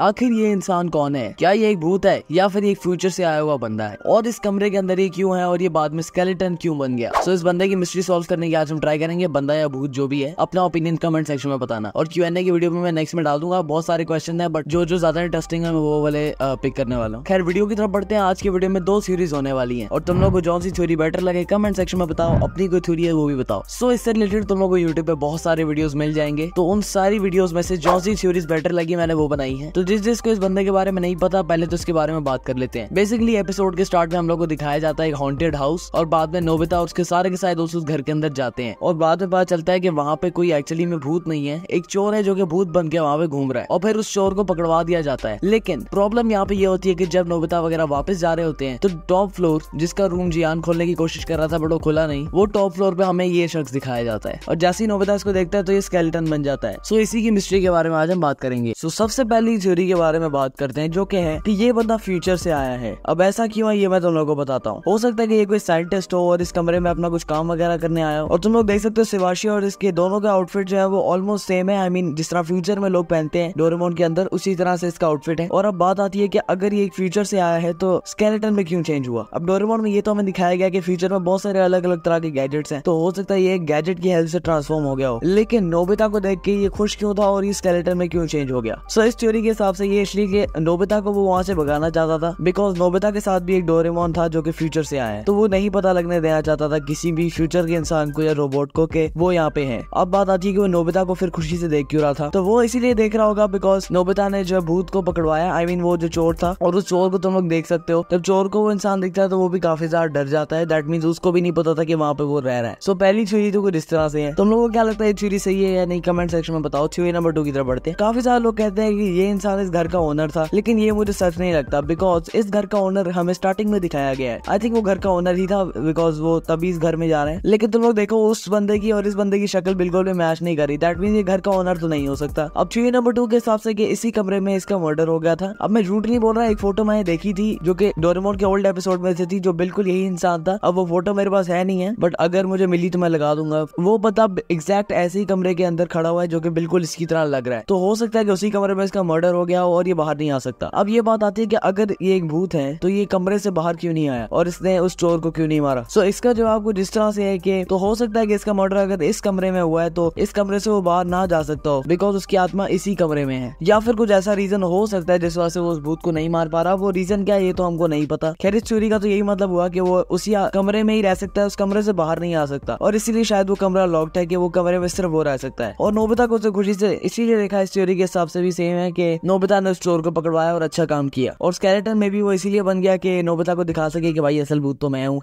आखिर ये इंसान कौन है क्या ये एक भूत है या फिर एक फ्यूचर से आया हुआ बंदा है और इस कमरे के अंदर ये क्यों है और ये बाद में स्केलेटन क्यों बन गया सो so, इस बंदे की मिस्ट्री सॉल्व करने की आज हम ट्राई करेंगे बंदा या भूत जो भी है अपना ओपिनियन कमेंट सेक्शन में बताना और क्यू की वीडियो में मैं नेक्स्ट में डाल दूंगा बहुत सारे क्वेश्चन है बट जो जो ज्यादा इंटरेस्टिंग है मैं वो वाले पिक करने वाला हूँ खैर वीडियो की तरफ बढ़ते हैं आज की वीडियो में दो सीरीज होने वाली है और तुम लोग को जो सी थ्योरी बेटर लगे कमेंट सेक्शन में बताओ अपनी कोई थ्योरी है वो भी बताओ सो इससे रिलेटेड तुम लोग को यूट्यूब पे बहुत सारे वीडियोज मिल जाएंगे तो उन सारी वीडियोज में से जो सी थ्योरीज बेटर लगी मैंने वो बनाई है तो जिस जिसको इस बंदे के बारे में नहीं पता पहले तो इसके बारे में बात कर लेते हैं बेसिकली एपिसोड के स्टार्ट में हम लोग को दिखाया जाता है एक हॉन्टेड हाउस और बाद में नोबिता उसके सारे के सारे दोस्त उस घर के अंदर जाते हैं और बाद में पता चलता है की वहाँ पे कोई एक्चुअली में भूत नहीं है एक चोर है जो की भूत बन के वहाँ पे घूम रहा है और फिर उस चोर को पकड़वा दिया जाता है लेकिन प्रॉब्लम यहाँ पे ये होती है की जब नोबिता वगैरह वापस जा रहे होते हैं तो टॉप फ्लोर जिसका रूम जियान खोलने की कोशिश कर रहा था बट वो खुला नहीं वो टॉप फ्लोर पे हमें ये शख्स दिखाया जाता है और जैसे ही नोबिता इसको देखता है तो ये स्केलेटन बन जाता है सो इसी की मिस्ट्री के बारे में आज हम बात करेंगे सो सबसे पहली थ्योरी के बारे में बात करते हैं जो कि है कि ये बंदा फ्यूचर से आया है अब ऐसा क्यों है ये मैं तुम लोगों को बताता हूँ हो सकता है कि ये कोई साइंटिस्ट हो और इस कमरे में अपना कुछ काम वगैरह करने आया हो और तुम लोग देख सकते हो शिवाशी और इसके दोनों का आउटफिट जो है वो ऑलमोस्ट सेम है आई मीन जिस तरह फ्यूचर में लोग पहनते हैं डोरेमोन के अंदर उसी तरह से इसका आउटफिट है और अब बात आती है की अगर ये फ्यूचर से आया है तो स्केलेटन में क्यों चेंज हुआ अब डोरेमोन में ये तो हमें दिखाया गया कि फ्यूचर में बहुत सारे अलग अलग तरह के गैजेट्स हैं तो हो सकता है ये गैजेट की हेल्प से ट्रांसफॉर्म हो गया हो लेकिन नोबिता को देख के ये खुश क्यों था और ये स्केलेटन में क्यों चेंज हो गया सो so, इस थ्योरी के हिसाब से ये इसलिए कि नोबिता को वो वहाँ से भगाना चाहता था बिकॉज नोबिता के साथ भी एक डोरेमोन था जो कि फ्यूचर से आया है तो वो नहीं पता लगने देना चाहता था किसी भी फ्यूचर के इंसान को या रोबोट को के वो यहाँ पे है अब बात आती है कि वो नोबिता को फिर खुशी से देख क्यों रहा था तो वो इसीलिए देख रहा होगा बिकॉज नोबिता ने जो भूत को पकड़वाया आई I मीन mean, वो जो चोर था और उस चोर को तुम लोग देख सकते हो जब चोर को वो इंसान दिखता है तो वो भी काफी ज्यादा डर जाता है दैट मीन उसको भी नहीं पता था कि वहाँ पे वो रह रहा है सो पहली छुरी तो कुछ इस तरह से है तुम लोगों को क्या लगता है छुरी सही है या नहीं कमेंट सेक्शन में बताओ छुरी नंबर टू की तरफ बढ़ते हैं काफी सारे लोग कहते हैं कि ये इंसान इंसान इस घर का ओनर था लेकिन ये मुझे सच नहीं लगता बिकॉज इस घर का ओनर हमें स्टार्टिंग में दिखाया गया है आई थिंक वो घर का ओनर ही था बिकॉज वो तभी इस घर में जा रहे हैं लेकिन तुम लोग देखो उस बंदे की और इस बंदे की शक्ल बिल्कुल भी मैच नहीं करी दैट मीन ये घर का ओनर तो नहीं हो सकता अब चूहे नंबर टू के हिसाब से कि इसी कमरे में इसका मर्डर हो गया था अब मैं झूठ नहीं बोल रहा एक फोटो मैंने देखी थी जो कि डोरेमोन के ओल्ड एपिसोड में से थी जो बिल्कुल यही इंसान था अब वो फोटो मेरे पास है नहीं है बट अगर मुझे मिली तो मैं लगा दूंगा वो पता एग्जैक्ट ऐसे ही कमरे के अंदर खड़ा हुआ है जो कि बिल्कुल इसकी तरह लग रहा है तो हो सकता है कि उसी कमरे में इसका मर्डर हो गया और ये बाहर नहीं आ सकता अब ये बात आती है कि अगर ये एक भूत है तो ये कमरे से बाहर क्यों नहीं आया और इसने उस चोर को क्यों नहीं मारा सो इसका जवाब कुछ इस तरह से है कि तो हो सकता है कि इसका मर्डर अगर इस कमरे में हुआ है तो इस कमरे से वो बाहर ना जा सकता हो बिकॉज उसकी आत्मा इसी कमरे में है या फिर कुछ ऐसा रीजन हो सकता है जिस वजह से वो उस भूत को नहीं मार पा रहा वो रीजन क्या है ये तो हमको नहीं पता खैर इस चोरी का तो यही मतलब हुआ कि वो उसी कमरे में ही रह सकता है उस कमरे से बाहर नहीं आ सकता और इसीलिए शायद वो कमरा लॉक्ड है कि वो कमरे में सिर्फ वो रह सकता है और नोबिता को तो खुशी से इसीलिए देखा इस चोरी के हिसाब से भी सेम है कि नोबिता ने उस चोर को पकड़वाया और अच्छा काम किया और स्केलेटन में भी वो इसीलिए बन गया कि नोबिता को दिखा सके कि भाई असल भूत तो मैं हूँ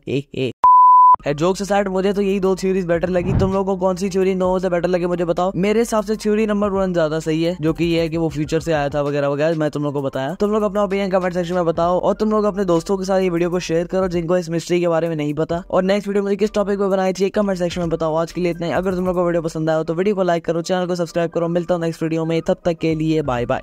जोक से साइड मुझे तो यही दो थ्योरीज बेटर लगी तुम लोगों को कौन सी थ्योरी नो से बेटर लगी मुझे बताओ मेरे हिसाब से थ्योरी नंबर वन ज्यादा सही है जो कि ये है कि वो फ्यूचर से आया था वगैरह वगैरह मैं तुम लोग को बताया तुम लोग अपना ओपिनियन कमेंट सेक्शन में बताओ और तुम लोग अपने दोस्तों के साथ ये वीडियो को शेयर करो जिनको इस मिस्ट्री के बारे में नहीं पता और नेक्स्ट वीडियो मुझे किस टॉपिक पर बनाई चाहिए कमेंट सेक्शन में बताओ आज के लिए इतना अगर तुम लोग को वीडियो पसंद आया तो वीडियो को लाइक करो चैनल को सब्सक्राइब करो मिलता हूँ नेक्स्ट वीडियो में तब तक के लिए बाय बाय